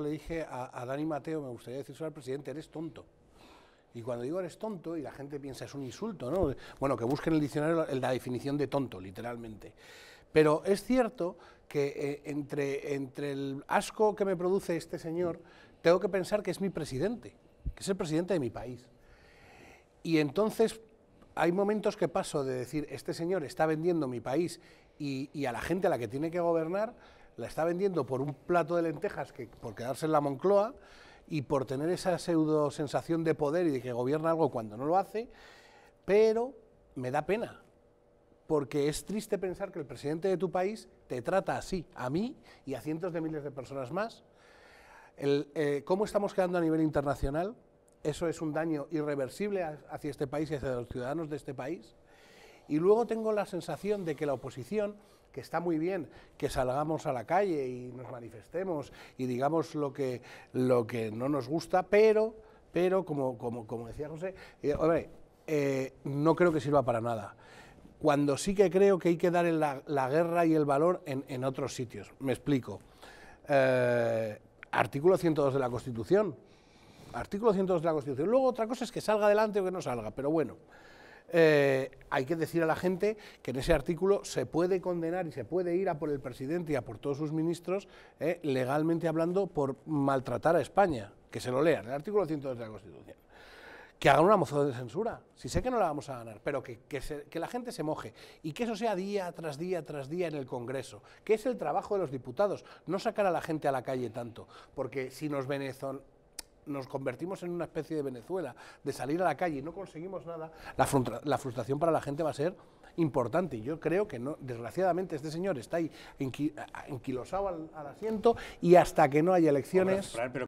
le dije a, Dani Mateo, me gustaría decirle al presidente, eres tonto. Y cuando digo eres tonto, y la gente piensa es un insulto, ¿no? Bueno, que busquen en el diccionario la, definición de tonto, literalmente. Pero es cierto que eh, entre, el asco que me produce este señor, tengo que pensar que es mi presidente, que es el presidente de mi país. Y entonces hay momentos que paso de decir, este señor está vendiendo mi país y a la gente a la que tiene que gobernar, la está vendiendo por un plato de lentejas que por quedarse en la Moncloa y por tener esa pseudo sensación de poder y de que gobierna algo cuando no lo hace, pero me da pena, porque es triste pensar que el presidente de tu país te trata así, a mí y a cientos de miles de personas más. Eh, ¿Cómo estamos quedando a nivel internacional? Eso es un daño irreversible hacia este país y hacia los ciudadanos de este país. Y luego tengo la sensación de que la oposición que está muy bien que salgamos a la calle y nos manifestemos y digamos lo que, lo que no nos gusta, pero, pero como, decía José, eh, eh, no creo que sirva para nada cuando sí que creo que hay que dar la, la guerra y el valor en, otros sitios. Me explico. Eh, artículo 102 de la Constitución. Artículo 102 de la Constitución. Luego otra cosa es que salga adelante o que no salga, pero bueno. Eh, hay que decir a la gente que en ese artículo se puede condenar y se puede ir a por el presidente y a por todos sus ministros, eh, legalmente hablando, por maltratar a España. Que se lo lean, el artículo 102 de la Constitución. Que hagan una moción de censura, si sé que no la vamos a ganar, pero que, la gente se moje y que eso sea día tras día tras día en el Congreso, que es el trabajo de los diputados, no sacar a la gente a la calle tanto, porque si nos venezolanos nos convertimos en una especie de Venezuela, de salir a la calle y no conseguimos nada, la, frustración para la gente va a ser importante. Y yo creo que, no, desgraciadamente, este señor está ahí enquilosado al, asiento y hasta que no haya elecciones...